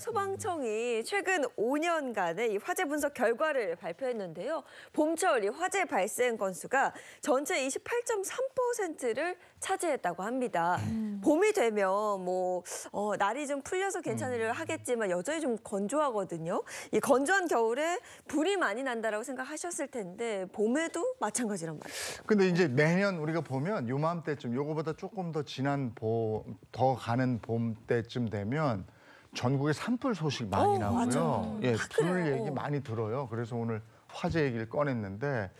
소방청이 최근 5년간의 이 화재 분석 결과를 발표했는데요. 봄철 이 화재 발생 건수가 전체 28.3%를 차지했다고 합니다. 음. 봄이 되면 뭐 어, 날이 좀 풀려서 괜찮으려 음. 하겠지만 여전히 좀 건조하거든요. 이 건조한 겨울에 불이 많이 난다라고 생각하셨을 텐데 봄에도 마찬가지란 말이에요. 근데 이제 매년 우리가 보면 요맘때쯤 요거보다 조금 더 지난 봄, 더 가는 봄 때쯤 되면 전국에 산불 소식 많이 오, 어, 나고요. 맞아. 예, 불 얘기 많이 들어요. 그래서 오늘 화재 얘기를 꺼냈는데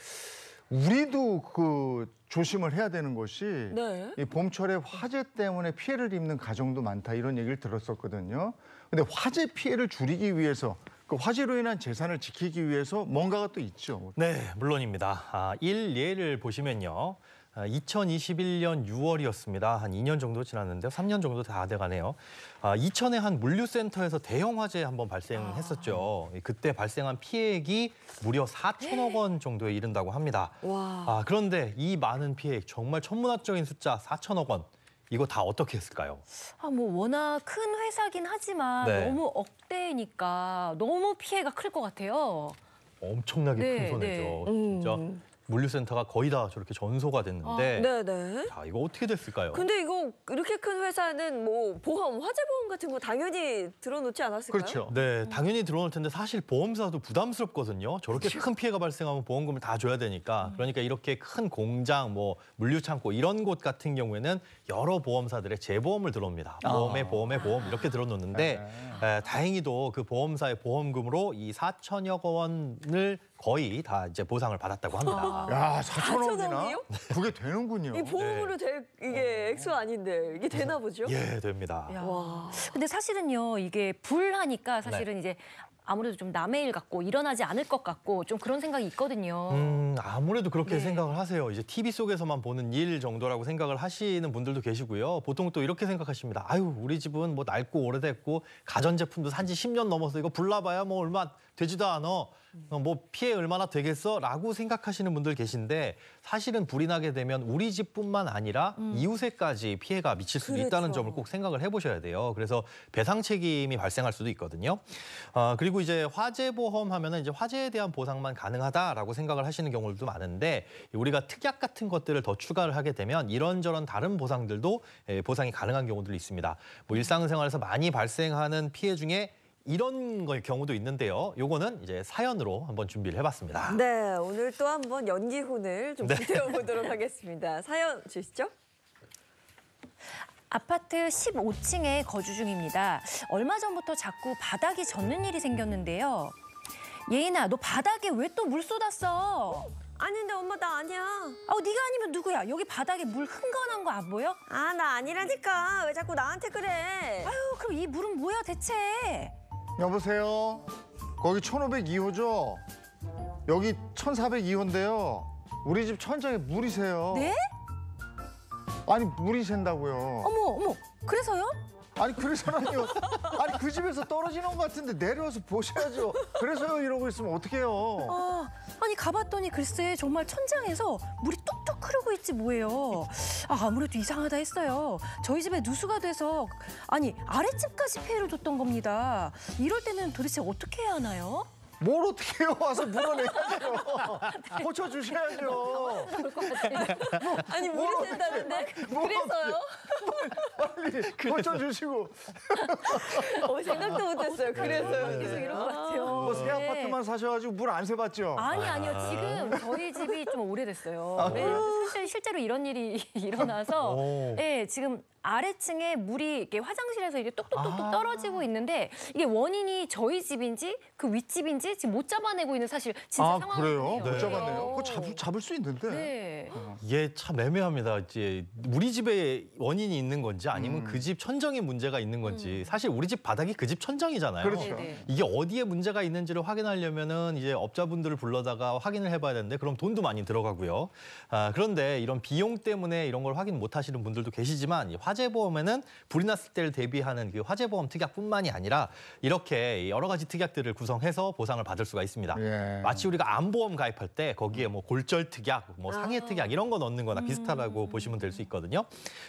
우리도 그 조심을 해야 되는 것이 네. 이 봄철에 화재 때문에 피해를 입는 가정도 많다 이런 얘기를 들었었거든요. 근데 화재 피해를 줄이기 위해서 그 화재로 인한 재산을 지키기 위해서 뭔가가 또 있죠. 네, 물론입니다. 아, 일 예를 보시면요. 2021년 아, 6월이었습니다. 한 2년 정도 지났는데 3년 정도 다 돼가네요. 아, 이천에한 물류센터에서 대형 화재 한번 발생했었죠. 아. 그때 발생한 피해액이 무려 4천억 원 정도에 이른다고 합니다. 아, 그런데 이 많은 피해액 정말 천문학적인 숫자 4천억 원. 이거 다 어떻게 했을까요? 아, 뭐 워낙 큰 회사긴 하지만 네. 너무 억대니까 너무 피해가 클 것 같아요. 엄청나게 네, 큰 손해죠. 네. 진짜 음. 물류센터가 거의 다 저렇게 전소가 됐는데 아, 네네. 자 이거 어떻게 됐을까요? 근데 이거 이렇게 큰 회사는 뭐 보험, 화재 보험 같은 거 당연히 들어놓지 않았을까요? 그렇죠. 네, 당연히 들어놓을 텐데 사실 보험사도 부담스럽거든요. 저렇게 그렇죠. 큰 피해가 발생하면 보험금을 다 줘야 되니까 음. 그러니까 이렇게 큰 공장, 뭐 물류창고 이런 곳 같은 경우에는 여러 보험사들의 재보험을 들어옵니다. 아. 보험에 보험에 보험 이렇게 들어놓는데 에, 네. 예, 다행히도 그 보험사의 보험금으로 이 4천여 원을 거의 다 이제 보상을 받았다고 합니다. 아. 야, 4천 아, 원이나? 그게 되는군요. 이 보험으로 네. 될 이게 어. 액수 아닌데 이게 되나 보죠? 예, 됩니다. 야. 와. 근데 사실은요, 이게 불하니까 사실은 네. 이제 아무래도 좀 남의 일 같고 일어나지 않을 것 같고 좀 그런 생각이 있거든요. 음, 아무래도 그렇게 네. 생각을 하세요. 이제 TV 속에서만 보는 일 정도라고 생각을 하시는 분들도 계시고요. 보통 또 이렇게 생각하십니다. 아유, 우리 집은 뭐 낡고 오래됐고 가전제품도 산 지 10년 넘어서 이거 불나봐야 뭐 얼마 되지도 않아. 어, 뭐 피해 얼마나 되겠어? 라고 생각하시는 분들 분들 계신데 사실은 불이 나게 되면 우리 집뿐만 아니라 음. 이웃에까지 피해가 미칠 수도 그렇죠. 있다는 점을 꼭 생각을 해보셔야 돼요. 그래서 배상 책임이 발생할 수도 있거든요. 어, 그리고 이제 화재 보험 하면은 이제 화재에 대한 보상만 가능하다라고 생각을 하시는 경우들도 많은데 우리가 특약 같은 것들을 더 추가를 하게 되면 이런저런 다른 보상들도 예, 보상이 가능한 경우들이 있습니다. 뭐 일상생활에서 많이 발생하는 피해 중에 이런 걸 경우도 있는데요. 요거는 이제 사연으로 한번 준비를 해봤습니다. 네, 오늘 또 한번 연기훈을 좀 네. 불태워보도록 하겠습니다. 사연 주시죠. 아파트 15층에 거주 중입니다. 얼마 전부터 자꾸 바닥이 젖는 일이 생겼는데요. 예인아, 너 바닥에 왜 또 물 쏟았어? 아닌데 엄마 나 아니야. 아우 네가 아니면 누구야? 여기 바닥에 물 흥건한 거 안 보여? 아나 아니라니까 왜 자꾸 나한테 그래? 아유 그럼 이 물은 뭐야 대체? 여보세요? 거기 1502호죠? 여기 1402호인데요. 우리 집 천장에 물이 새요. 네? 아니, 물이 샌다고요. 어머, 어머. 그래서요? 아니 그래서는요. 아니 그 집에서 떨어지는 것 같은데 내려와서 보셔야죠. 그래서요 이러고 있으면 어떡해요. 아, 아니 가봤더니 글쎄 정말 천장에서 물이 뚝뚝 흐르고 있지 뭐예요. 아, 아무래도 이상하다 했어요. 저희 집에 누수가 돼서 아니 아랫집까지 피해를 줬던 겁니다. 이럴 때는 도대체 어떻게 해야 하나요? 뭘어떻게해요 와서 물어내야죠. 고쳐주셔야죠. 아, 뭐, 아니 모르 샌다는데 뭐, 뭐, 그래서요? 많이 고쳐주시고. 어, 생각도 못했어요. 네, 그래서 네, 네. 계속 이런 것 같아요. 아. 뭐새 아파트만 사셔가지고 물 안 세봤죠? 아니 아니요. 아. 지금 저희 집이 좀 오래됐어요. 아, 네, 사실 실제로 이런 일이 일어나서 예 네, 지금 아래층에 물이 이렇게 화장실에서 이게 똑똑똑똑 떨어지고 있는데 이게 원인이 저희 집인지 그 윗집인지 지금 못 잡아내고 있는 사실 진짜 아, 상황이에요. 네. 못 잡았네요. 그거 잡, 잡을 수 있는데. 네. 이게 예, 참 애매합니다. 이제 우리 집에 원인이 있는 건지 아니면 과그집 그 음. 천정에 문제가 있는 건지 음. 사실 우리 집 바닥이 그 집 천정이잖아요. 그렇죠. 네, 네. 이게 어디에 문제가 있는지를 확인하려면은 이제 업자분들을 불러다가 확인을 해봐야 되는데 그럼 돈도 많이 들어가고요. 아, 그런데 이런 비용 때문에 이런 걸 확인 못 하시는 분들도 계시지만 화재보험에는 불이 났을 때를 대비하는 그 화재보험 특약뿐만이 아니라 이렇게 여러 가지 특약들을 구성해서 보상을 받을 수가 있습니다. 예. 마치 우리가 암보험 가입할 때 거기에 뭐 골절 특약, 뭐 아. 상해 특약 이런 거 넣는 거나 음. 비슷하다고 보시면 될 수 있거든요.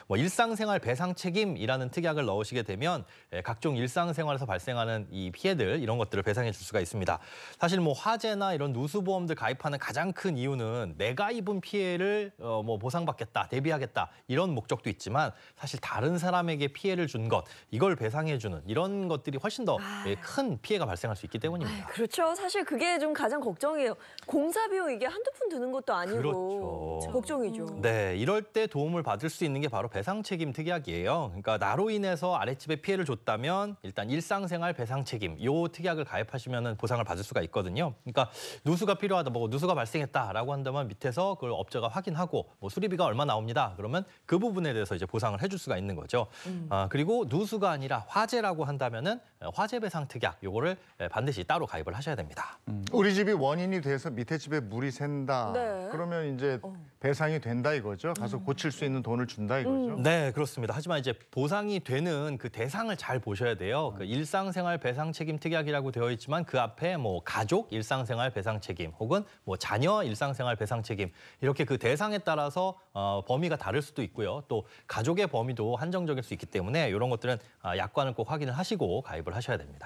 뭐 일상생활 배상책이 책임이라는 특약을 넣으시게 되면 예, 각종 일상생활에서 발생하는 이 피해들 이런 것들을 배상해 줄 수가 있습니다. 사실 뭐 화재나 이런 누수보험들 가입하는 가장 큰 이유는 내가 입은 피해를 어, 뭐 보상받겠다, 대비하겠다 이런 목적도 있지만 사실 다른 사람에게 피해를 준 것 이걸 배상해 주는 이런 것들이 훨씬 더큰 아. 예, 피해가 발생할 수 있기 때문입니다. 아유, 그렇죠. 사실 그게 좀 가장 걱정이에요. 공사 비용 이게 한두 푼 드는 것도 아니고 그렇죠. 걱정이죠. 네, 이럴 때 도움을 받을 수 있는 게 바로 배상 책임 특약이에요. 그러니까 나로 인해서 아랫집에 피해를 줬다면 일단 일상생활 배상 책임 요 특약을 가입하시면 보상을 받을 수가 있거든요. 그러니까 누수가 필요하다, 뭐 누수가 발생했다라고 한다면 밑에서 그걸 업자가 확인하고 뭐 수리비가 얼마 나옵니다. 그러면 그 부분에 대해서 이제 보상을 해줄 수가 있는 거죠. 음. 아, 그리고 누수가 아니라 화재라고 한다면은 화재 배상 특약 요거를 예, 반드시 따로 가입을 하셔야 됩니다. 음. 우리 집이 원인이 돼서 밑에 집에 물이 샌다. 네. 그러면 이제 어. 배상이 된다 이거죠. 가서 음. 고칠 수 있는 돈을 준다 이거죠. 음. 네, 그렇습니다. 하지만 이제 보상이 되는 그 대상을 잘 보셔야 돼요. 그 일상생활 배상 책임 특약이라고 되어 있지만 그 앞에 뭐 가족 일상생활 배상 책임 혹은 뭐 자녀 일상생활 배상 책임 이렇게 그 대상에 따라서 어, 범위가 다를 수도 있고요. 또 가족의 범위도 한정적일 수 있기 때문에 이런 것들은 아, 약관을 꼭 확인을 하시고 가입을 하셔야 됩니다.